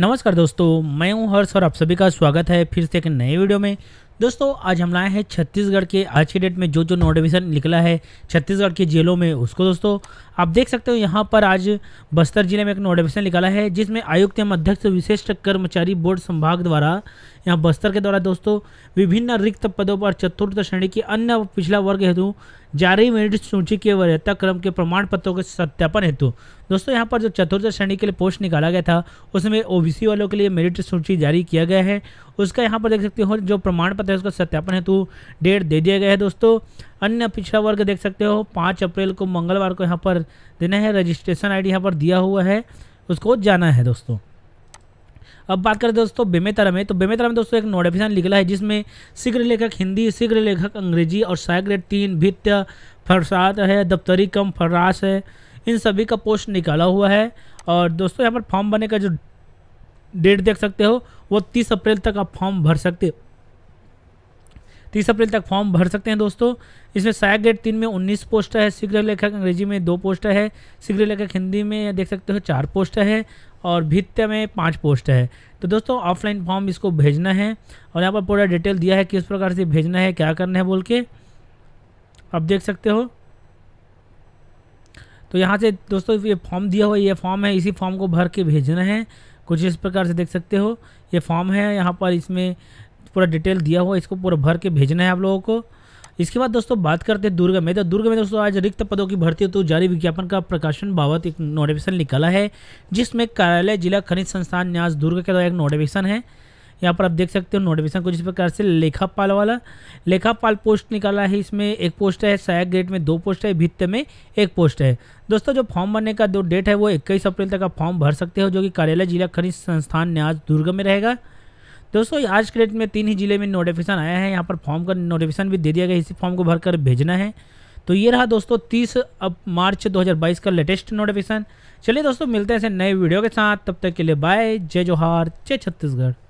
नमस्कार दोस्तों मैं हूं हर्ष और आप सभी का स्वागत है फिर से एक नए वीडियो में दोस्तों आज हम लाए हैं छत्तीसगढ़ के आज के डेट में जो जो नोटिफिकेशन निकला है छत्तीसगढ़ के जेलों में उसको दोस्तों आप देख सकते हो यहाँ पर आज बस्तर जिले में एक नोटिफिकेशन निकाला है जिसमें आयुक्त एवं अध्यक्ष विशिष्ट कर्मचारी बोर्ड संभाग द्वारा यहाँ बस्तर के द्वारा दोस्तों विभिन्न रिक्त पदों पर चतुर्थ श्रेणी के अन्य पिछला वर्ग हेतु जारी मेरिट सूची के वरीयता क्रम के प्रमाण पत्रों के सत्यापन हेतु दोस्तों यहाँ पर जो चतुर्थ श्रेणी के लिए पोस्ट निकाला गया था उसमें ओ वालों के लिए मेरिट सूची जारी किया गया है उसका यहाँ पर देख सकते हो जो प्रमाण पत्र करते हैं उसका सत्यापन हेतु डेट दे दिया गया है दोस्तों अन्य पिछड़ा वर्ग देख सकते हो पाँच अप्रैल को मंगलवार को यहाँ पर देना है रजिस्ट्रेशन आई डी पर दिया हुआ है उसको जाना है दोस्तों अब बात करें दोस्तों बेमेतरा में तो बेमेतरा में दोस्तों एक नोटिफिकेशन निकला है जिसमें शीघ्र लेखक हिंदी शीघ्र लेखक अंग्रेजी और सहायक ग्रेड तीन भित्त फरसात है दफ्तरी कम फरास है इन सभी का पोस्ट निकाला हुआ है और दोस्तों यहाँ पर फॉर्म भरने का जो डेट देख सकते हो वो तीस अप्रैल तक आप फॉर्म भर सकते हो तीस अप्रैल तक फॉर्म भर सकते हैं दोस्तों इसमें सहायक ग्रेड तीन में उन्नीस पोस्ट है शीघ्र लेखक अंग्रेजी में दो पोस्ट है शीघ्र लेखक हिंदी में देख सकते हो चार पोस्ट है और भित्य में पाँच पोस्ट है तो दोस्तों ऑफलाइन फॉर्म इसको भेजना है और यहाँ पर पूरा डिटेल दिया है किस प्रकार से भेजना है क्या करना है बोल के आप देख सकते हो तो यहाँ से दोस्तों ये फॉर्म दिया हुआ ये फॉर्म है इसी फॉर्म को भर के भेजना है कुछ इस प्रकार से देख सकते हो ये फॉर्म है यहाँ पर इसमें पूरा डिटेल दिया हुआ इसको पूरा भर के भेजना है आप लोगों को इसके बाद दोस्तों बात करते हैं दुर्ग में तो दुर्ग में दोस्तों आज रिक्त पदों की भर्ती हेतु तो जारी विज्ञापन का प्रकाशन बाबत एक नोटिफिकेशन निकाला है जिसमें कार्यालय जिला खनिज संस्थान न्यास दुर्ग के द्वारा एक नोटिफिकेशन है यहाँ पर आप देख सकते हो नोटिफिकेशन को जिस प्रकार से लेखापाल वाला लेखापाल पोस्ट निकाला है इसमें एक पोस्ट है सहायक ग्रेड में दो पोस्ट है भित्त में एक पोस्ट है दोस्तों जो फॉर्म भरने का जो डेट है वो इक्कीस अप्रैल तक आप फॉर्म भर सकते हो जो कि कार्यालय जिला खनिज संस्थान न्यास दुर्ग में रहेगा दोस्तों आज के डेट में तीन ही ज़िले में नोटिफिकेशन आया है यहाँ पर फॉर्म का नोटिफिकेशन भी दे दिया गया इसी फॉर्म को भरकर भेजना है तो ये रहा दोस्तों 30 अब मार्च 2022 का लेटेस्ट नोटिफिकेशन चलिए दोस्तों मिलते हैं ऐसे नए वीडियो के साथ तब तक के लिए बाय जय जोहार जय छत्तीसगढ़